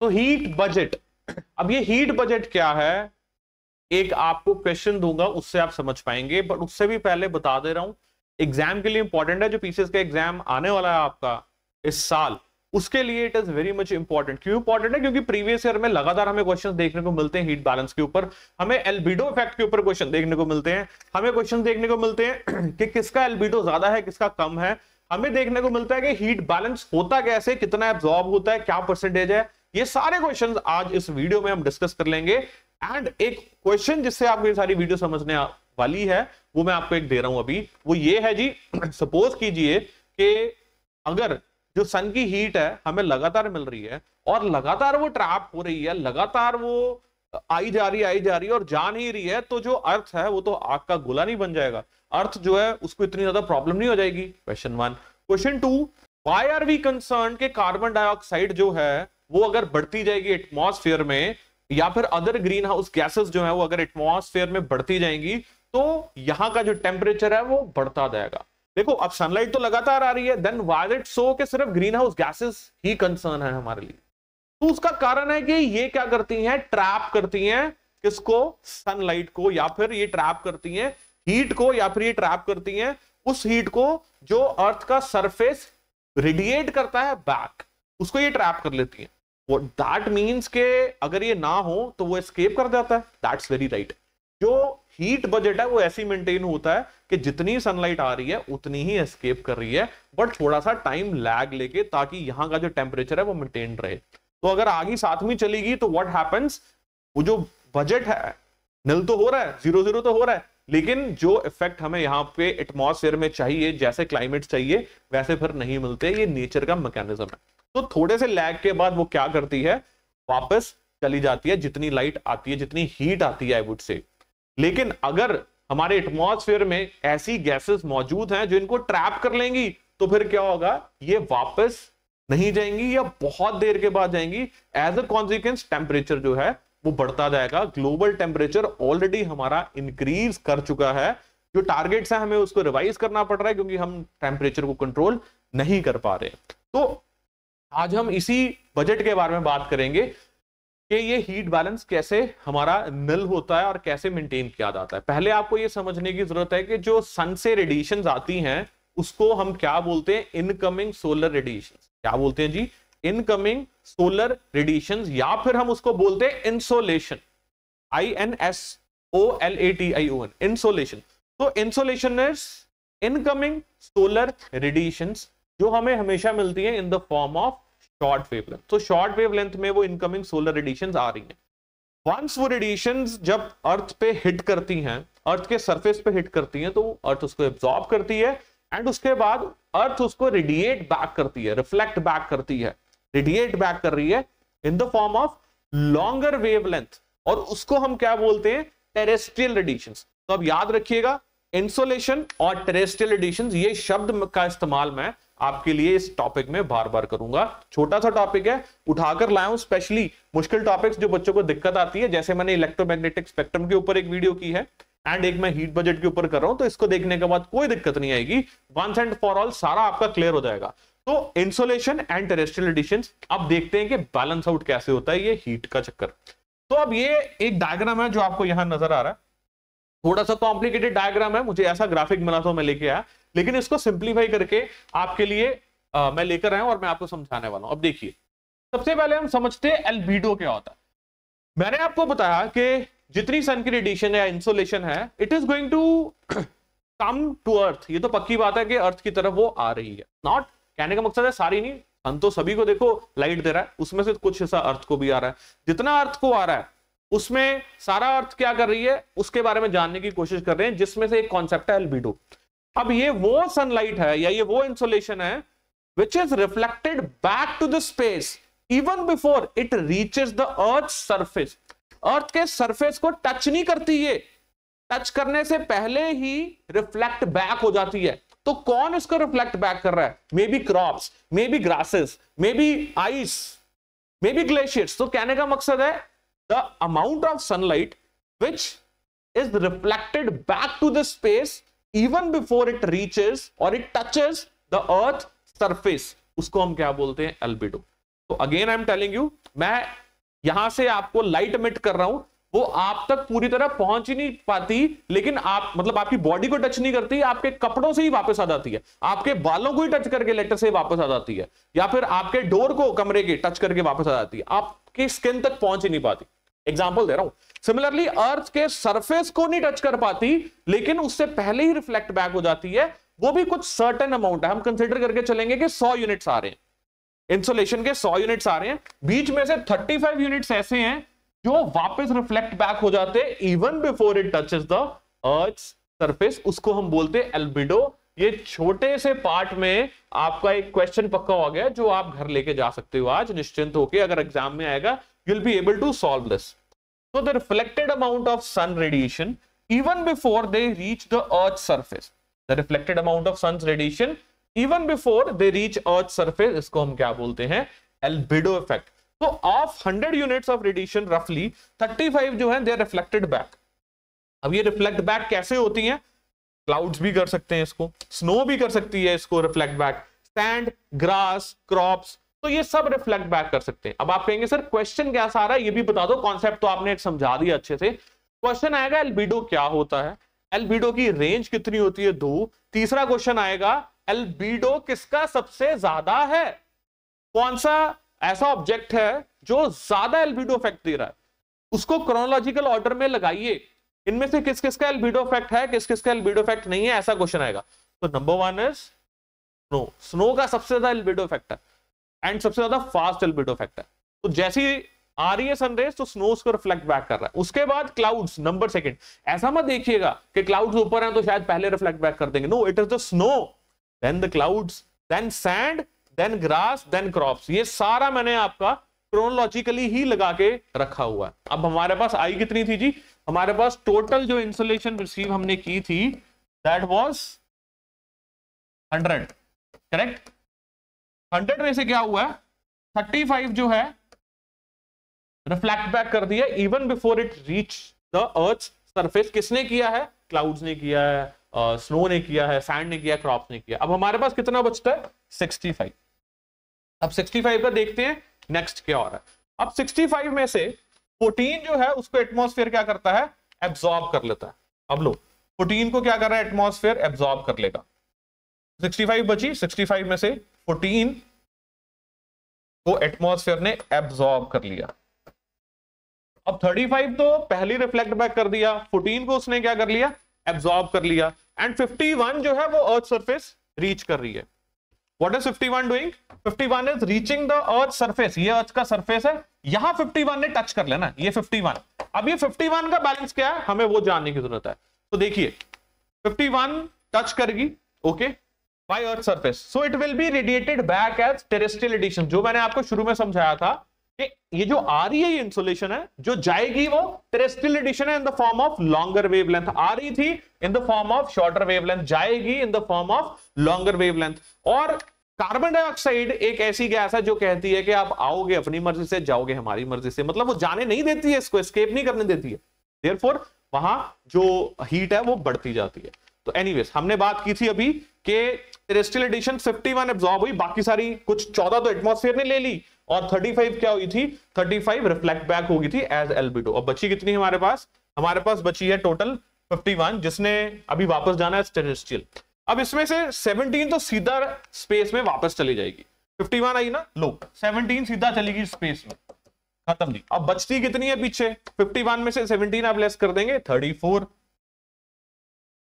तो heat budget अब ये हीट बजट क्या है एक आपको क्वेश्चन दूंगा उससे आप समझ पाएंगे बट उससे भी पहले बता दे रहा हूं एग्जाम के लिए इंपॉर्टेंट है जो पीसीएस का एग्जाम आने वाला है आपका इस साल उसके लिए it is very much important क्यों इंपॉर्टेंट है क्योंकि प्रीवियस ईयर में लगातार हमें क्वेश्चन देखने को मिलते हैं हीट बैलेंस के ऊपर हमें एल्बिडो इफेक्ट के ऊपर क्वेश्चन देखने को मिलते हैं हमें क्वेश्चन देखने को मिलते हैं कि किसका एल्बिडो ज्यादा है किसका कम है हमें देखने को मिलता है कि हीट बैलेंस होता कैसे कितना एब्जॉर्ब होता है क्या परसेंटेज है ये सारे क्वेश्चंस आज इस वीडियो में हम डिस्कस कर लेंगे एंड एक क्वेश्चन जिससे आपको ये सारी वीडियो समझने वाली है वो मैं आपको एक दे रहा हूं अभी वो ये है जी सपोज कीजिए कि अगर जो सन की हीट है हमें लगातार मिल रही है और लगातार वो ट्रैप हो रही है लगातार वो आई जा रही आई जा रही है और जा नहीं रही है तो जो अर्थ है वो तो आग का गोला नहीं बन जाएगा अर्थ जो है उसको इतनी ज्यादा प्रॉब्लम नहीं हो जाएगी question one question two why are we concern के कार्बन डाइऑक्साइड जो है वो अगर बढ़ती जाएगी एटमोसफेयर में या फिर अदर ग्रीन हाउस गैसेस जो है वो अगर एटमोसफेयर में बढ़ती जाएंगी तो यहाँ का जो टेम्परेचर है वो बढ़ता जाएगा देखो अब सनलाइट तो लगातार आ रही है देन वाज इट सो के सिर्फ ग्रीन हाउस गैसेस ही कंसर्न है हमारे लिए तो उसका कारण है कि ये क्या करती हैं ट्रैप करती हैं किसको सनलाइट को या फिर ये ट्रैप करती हैं हीट को या फिर ये ट्रैप करती हैं उस हीट को जो अर्थ का सरफेस रेडिएट करता है बैक उसको ये ट्रैप कर लेती हैं दैट मीन्स के अगर ये ना हो तो वो एस्केप कर जाता है दैट्स वेरी राइट जो हीट बजट है वो ऐसी मेंटेन होता है कि जितनी सनलाइट आ रही है उतनी ही एस्केप कर रही है बट थोड़ा सा टाइम लैग लेके ताकि यहाँ का जो टेम्परेचर है वो मेंटेन रहे तो अगर आगे साथ में चलेगी तो व्हाट हैपेंस वो जो बजट है नल तो हो रहा है जीरो जीरो तो हो रहा है लेकिन जो इफेक्ट हमें यहाँ पे एटमोसफेयर में चाहिए जैसे क्लाइमेट चाहिए वैसे फिर नहीं मिलते ये नेचर का मैकेनिज्म है तो थोड़े से लैग के बाद वो क्या करती है वापस चली जाती है जितनी लाइट आती है जितनी हीट आती है आई वुड से लेकिन अगर हमारे एटमोसफेयर में ऐसी गैसेस मौजूद हैं जो इनको ट्रैप कर लेंगी तो फिर क्या होगा ये वापस नहीं जाएंगी या बहुत देर के बाद जाएंगी एज अ कॉन्सिक्वेंस टेम्परेचर जो है वो बढ़ता जाएगा ग्लोबल टेम्परेचर ऑलरेडी हमारा इंक्रीज कर चुका है जो टारगेट्स है हमें उसको रिवाइज करना पड़ रहा है क्योंकि हम टेम्परेचर को कंट्रोल नहीं कर पा रहे तो आज हम इसी बजट के बारे में बात करेंगे कि ये हीट बैलेंस कैसे हमारा नल होता है और कैसे मेंटेन किया जाता है पहले आपको ये समझने की जरूरत है कि जो सन से रेडिएशन आती हैं उसको हम क्या बोलते हैं इनकमिंग सोलर रेडिएशन क्या बोलते हैं जी इनकमिंग सोलर रेडिएशन या फिर हम उसको बोलते हैं insolation I N S O L A T I O N insolation तो इंसोलेशन इनकमिंग सोलर रेडिएशन जो हमें हमेशा मिलती है in the form of short wavelength तो शॉर्ट वेव लेंथ में वो इनकमिंग सोलर रेडिएशन आ रही है वंस वो रेडिएशन जब अर्थ पे हिट करती हैं अर्थ के सर्फेस पे हिट करती हैं तो अर्थ उसको एब्जॉर्ब करती है एंड उसके बाद अर्थ उसको रेडिएट बैक करती है रिफ्लेक्ट बैक करती है रेडिएट बैक कर रही है in the form of longer wavelength और उसको हम क्या बोलते हैं टेरेस्ट्रियल रेडिएशन तो अब याद रखिएगा इंसोलेशन और टेरेस्ट्रियल रेडिएशन ये शब्द का इस्तेमाल मैं आपके लिए इस टॉपिक में बार बार करूंगा छोटा सा टॉपिक है उठाकर लाया हूं स्पेशली मुश्किल टॉपिक्स जो बच्चों को दिक्कत आती है जैसे मैंने इलेक्ट्रोमैग्नेटिक स्पेक्ट्रम के ऊपर एक वीडियो की है एंड एक मैं हीट बजट के ऊपर कर रहा हूं तो इसको देखने के बाद कोई दिक्कत नहीं आएगी वंस एंड फॉर ऑल सारा आपका क्लियर हो जाएगा तो इंसोलेशन एंड टेरेस्ट्रियल एडिशन अब देखते हैं कि बैलेंस आउट कैसे होता है ये हीट का चक्कर तो अब ये एक डायग्राम है जो आपको यहां नजर आ रहा है थोड़ा सा कॉम्प्लिकेटेड डायग्राम है मुझे ऐसा ग्राफिक मिला तो मैं लेके आया लेकिन इसको सिंप्लीफाई करके आपके लिए आ, मैं लेकर आया हूं और मैं आपको समझाने वाला हूं अब देखिए सबसे पहले हम समझते हैं एल्बिडो क्या होता है मैंने आपको बताया कि जितनी सन की रेडिएशन या इंसोलेशन है it is going to come to earth ये तो पक्की बात है कि अर्थ की तरफ वो आ रही है नॉट कहने का मकसद है सारी नहीं हम तो सभी को देखो लाइट दे रहा है उसमें से कुछ हिस्सा अर्थ को भी आ रहा है जितना अर्थ को आ रहा है उसमें सारा अर्थ क्या कर रही है उसके बारे में जानने की कोशिश कर रहे हैं जिसमें से एक कॉन्सेप्ट है एल्बिडो अब ये वो सनलाइट है या ये वो इंसुलेशन है which is reflected back to the space even before it reaches the earth surface earth के सरफेस को टच नहीं करती ये टच करने से पहले ही रिफ्लेक्ट बैक हो जाती है तो कौन इसको रिफ्लेक्ट बैक कर रहा है maybe crop maybe grasses maybe ice maybe glaciers तो कहने का मकसद है the amount of sunlight which is reflected back to the space even before it reaches और it touches the earth surface उसको हम क्या बोलते हैं एल्बिडो तो again I am telling you मैं यहां से आपको लाइट मिट कर रहा हूं वो आप तक पूरी तरह पहुंच ही नहीं पाती लेकिन आप मतलब आपकी बॉडी को टच नहीं करती आपके कपड़ों से ही वापस आ जाती है आपके बालों को ही टच करके लेटर से वापस आ जाती है या फिर आपके डोर को कमरे के टच करके वापस आ जाती है आपके स्किन तक पहुंच ही नहीं पाती एग्जाम्पल दे रहा हूं सिमिलरली अर्थ के सरफेस को नहीं टच कर पाती लेकिन उससे पहले ही रिफ्लेक्ट बैक हो जाती है वो भी कुछ सर्टन अमाउंट है हम कंसिडर करके चलेंगे कि सौ यूनिट्स आ रहे हैं इंसुलेशन के सौ यूनिट्स आ रहे हैं बीच में से थर्टी फाइव यूनिट्स ऐसे हैं जो वापस रिफ्लेक्ट बैक हो जाते हैं even before it touch the earth surface उसको हम बोलते हैं एल्बिडो ये छोटे से पार्ट में आपका एक क्वेश्चन पक्का हो गया जो आप घर लेके जा सकते हो आज निश्चिंत होके अगर एग्जाम में आएगा you'll be able to solve this. So the reflected amount of sun radiation, even before they reach the Earth's surface, the reflected amount of sun's radiation, even before they reach Earth's surface, isko hum kya bolte hain albedo effect so of 100 units of radiation roughly 35 jo hain they are reflected back ab ye reflect back kaise hoti hain clouds भी कर सकते हैं इसको snow भी कर सकती है इसको reflect back sand grass crops तो ये सब रिफ्लेक्ट बैक कर सकते हैं अब आप कहेंगे सर क्वेश्चन क्या सारा ये भी बता दो कॉन्सेप्ट तो आपने एक समझा दिया अच्छे से क्वेश्चन आएगा एलबीडो क्या होता है एलबीडो की रेंज कितनी होती है दो तीसरा क्वेश्चन आएगा एलबीडो किसका सबसे ज्यादा है कौन सा ऐसा ऑब्जेक्ट है जो ज्यादा एलबीडो इफेक्ट दे रहा है उसको क्रोनोलॉजिकल ऑर्डर में लगाइए इनमें से किस किसका एलबीडो इफेक्ट है किस किसका एलबीडो इफेक्ट नहीं है ऐसा क्वेश्चन आएगा तो number one is snow snow का सबसे ज्यादा एलबीडो इफेक्ट है एंड सबसे ज्यादा फास्ट एल्बिडो फैक्टर तो जैसी आ रही है सनरेज तो स्नो उसको रिफ्लेक्ट बैक कर रहा है उसके बाद क्लाउड्स नंबर सेकंड ऐसा मत देखिएगा कि क्लाउड्स ऊपर हैं तो शायद पहले रिफ्लेक्ट बैक कर देंगे no it is the snow then the clouds then sand then grass then crops ये सारा मैंने आपका क्रोनोलॉजिकली ही लगा के रखा हुआ है अब हमारे पास आई कितनी थी जी हमारे पास टोटल जो इंसुलेशन रिसीव हमने की थी दैट वाज 100 करेक्ट हंड्रेड में से क्या हुआ थर्टी फाइव जो है रिफ्लेक्ट बैक कर दिया even before it reach the earth surface किसने किया है क्लाउड्स ने किया है स्नो ने किया है सैंड ने किया क्रॉप ने किया अब हमारे पास कितना बचता है 65 अब 65 का देखते हैं नेक्स्ट क्या हो रहा है अब 65 में से 14 जो है उसको एटमोसफेयर क्या करता है एब्जॉर्ब कर लेता है अब लो 14 को क्या कर रहा है एटमोसफेयर एब्जॉर्ब कर लेगा 65 बची 65 में से प्रोटीन को एटमोसफेयर ने एब्सॉर्ब कर लिया अब 35 तो पहली रिफ्लेक्ट बैक कर दिया 14 को उसने क्या कर लिया एब्सॉर्ब कर लिया एंड 51 जो है वो अर्थ सरफेस रीच कर रही है what is 51 doing 51 is reaching the earth surface ये अर्थ का सरफेस है यहां 51 ने टच कर लेना ये 51 अब ये 51 का बैलेंस क्या है हमें वो जानने की जरूरत है तो देखिए 51 टच करेगी okay okay? By earth surface so it will be radiated back as terrestrial radiation जो मैंने आपको शुरू में समझाया था कि ये जो आ रही है इंसुलेशन है जो जाएगी वो टेरेस्ट्रियल एडिशन है in the form of longer wavelength आ रही थी in the form of shorter wavelength जाएगी in the form of longer wavelength और कार्बन डाइऑक्साइड एक ऐसी गैस है जो कहती है कि आप आओगे अपनी मर्जी से जाओगे हमारी मर्जी से मतलब वो जाने नहीं देती है इसको स्केप नहीं करने देती है देयरफॉर वहां जो हीट है वो बढ़ती जाती है तो एनीवेज हमने बात की थी अभी कि टेरेस्ट्रियल एडिशन 51 एब्जॉर्ब हुई बाकी सारी कुछ 14 तो एटमॉस्फेयर ने ले ली और 35 क्या हुई थी 35 रिफ्लेक्ट बैक होगी थी एज एल्बिडो और बची कितनी हमारे पास हमारे पास बची है टोटल 51 जिसने अभी वापस जाना है टेरेस्ट्रियल अब इसमें से 17 तो सीधा स्पेस में वापस चली जाएगी 51 आई ना लो 17 सीधा चलेगी स्पेस में खत्म जी अब बचती कितनी है पीछे 51 में से 17 आप लेस कर देंगे 34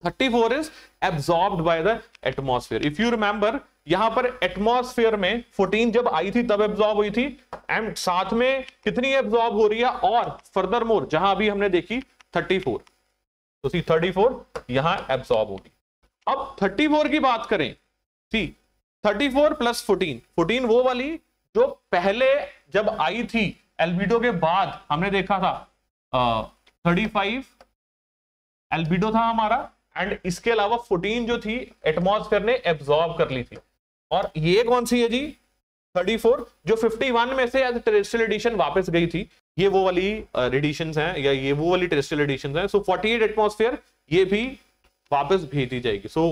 34 is absorb by the atmosphere if you remember यहां पर एटमोसफियर में 14 जब आई थी तब एब्सॉर्ब हुई थी एंड साथ में कितनी एब्सॉर्ब हो रही है और फर्दर मोर जहां अभी हमने देखी 34 तो सी फोर यहां एब्सॉर्ब होगी अब 34 की बात करें सी 34 प्लस 14 14 वो वाली जो पहले जब आई थी एल्बिडो के बाद हमने देखा था थर्टी फाइव एल्बिडो था हमारा एंड इसके अलावा फोर्टीन जो थी एटमोसफेयर ने एब्सॉर्ब कर ली थी और ये कौन सी है जी 34 जो 51 में से टेरेस्ट्रियल एडिशन वापस गई थी ये वो वाली रेडिशन uh, हैं या ये वो वाली टेरेस्ट्रियल एडिशन हैं सो so, एट एटमोसफेयर ये भी वापस भेज दी जाएगी सो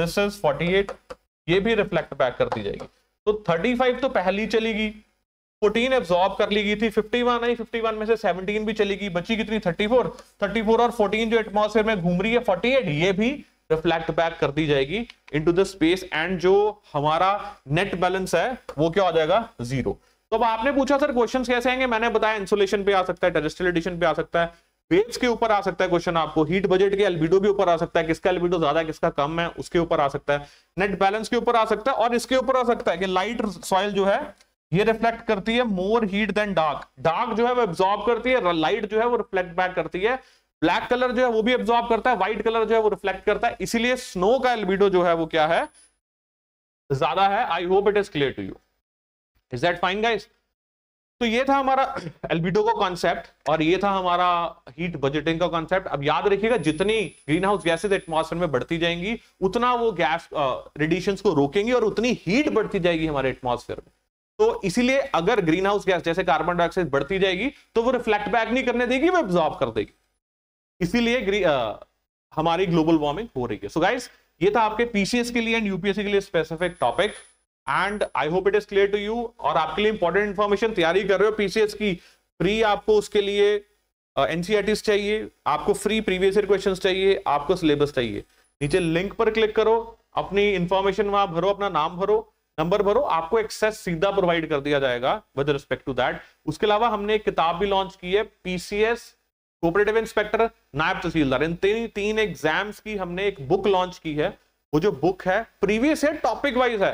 दिस इज 48 ये भी रिफ्लेक्ट बैक कर दी जाएगी तो 35 तो पहली चलेगी 14 एब्जॉर्ब कर ली गई थी 51 आई 51 में से 17 भी चली गई बची कितनी 34 34 और 14 जो एटमॉस्फेयर में घूम रही है 48 ये भी रिफ्लेक्ट बैक कर दी जाएगी इनटू द स्पेस एंड जो हमारा नेट बैलेंस है वो क्या हो जाएगा जीरो तो अब आपने पूछा सर क्वेश्चन कैसे आएंगे मैंने बताया इंसुलेशन पे आ सकता है टेरेस्ट्रियल एडिशन पे आ सकता है वेव्स के ऊपर आ सकता है क्वेश्चन आपको हीट बजट के एलबीडो भी ऊपर आ सकता है किसका एलबीडो ज्यादा किसका कम है उसके ऊपर आ सकता है नेट बैलेंस के ऊपर आ सकता है और इसके ऊपर आ सकता है कि लाइट सॉइल जो है ये रिफ्लेक्ट करती है more heat then dark dark जो है वो एब्जॉर्ब करती है लाइट जो है वो रिफ्लेक्ट बैक करती है ब्लैक कलर जो है वो भी एब्जॉर्ब करता है व्हाइट कलर जो है वो रिफ्लेक्ट करता है इसीलिए स्नो का एल्बिडो जो है वो क्या है ज्यादा है I hope it is clear to you is that fine guys तो ये था हमारा एल्बिडो का कॉन्सेप्ट और ये था हमारा हीट बजटिंग का कॉन्सेप्ट अब याद रखिएगा जितनी ग्रीन हाउस गैसेज एटमोसफेयर में बढ़ती जाएंगी उतना वो गैस रेडिएशन uh, को रोकेंगी और उतनी हीट बढ़ती जाएगी हमारे एटमोसफेयर में तो इसीलिए अगर ग्रीन हाउस गैस जैसे कार्बन डाइऑक्साइड बढ़ती जाएगी तो वो रिफ्लेक्ट बैक नहीं करने देगी वो एब्जॉर्ब कर देगी इसीलिए हमारी ग्लोबल वार्मिंग हो रही है सो so गाइस ये था आपके पीसीएस के लिए एंड यूपीएससी के लिए specific topic and I hope it is clear to you और आपके लिए इंपॉर्टेंट इन्फॉर्मेशन तैयारी कर रहे हो पीसीएस की फ्री आपको उसके लिए एनसीआर e चाहिए आपको फ्री प्रीवियस ईयर क्वेश्चन चाहिए आपको सिलेबस चाहिए नीचे लिंक पर क्लिक करो अपनी इंफॉर्मेशन वहां भरो अपना नाम भरो नंबर भरो आपको एक्सेस सीधा प्रोवाइड कर दिया जाएगा विद रिस्पेक्ट टू दैट उसके अलावा हमने एक किताब भी लॉन्च की है पीसीएस कोऑपरेटिव इंस्पेक्टर नायब तहसीलदार इन तीन तीन एग्जाम्स की हमने एक बुक लॉन्च की है वो जो बुक है प्रीवियस है टॉपिक वाइज है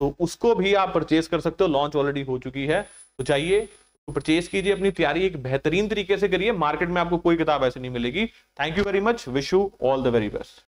तो उसको भी आप परचेज कर सकते हो लॉन्च ऑलरेडी हो चुकी है तो चाहिए तो परचेज कीजिए अपनी तैयारी एक बेहतरीन तरीके से करिए मार्केट में आपको कोई किताब ऐसी नहीं मिलेगी thank you very much wish you all the very best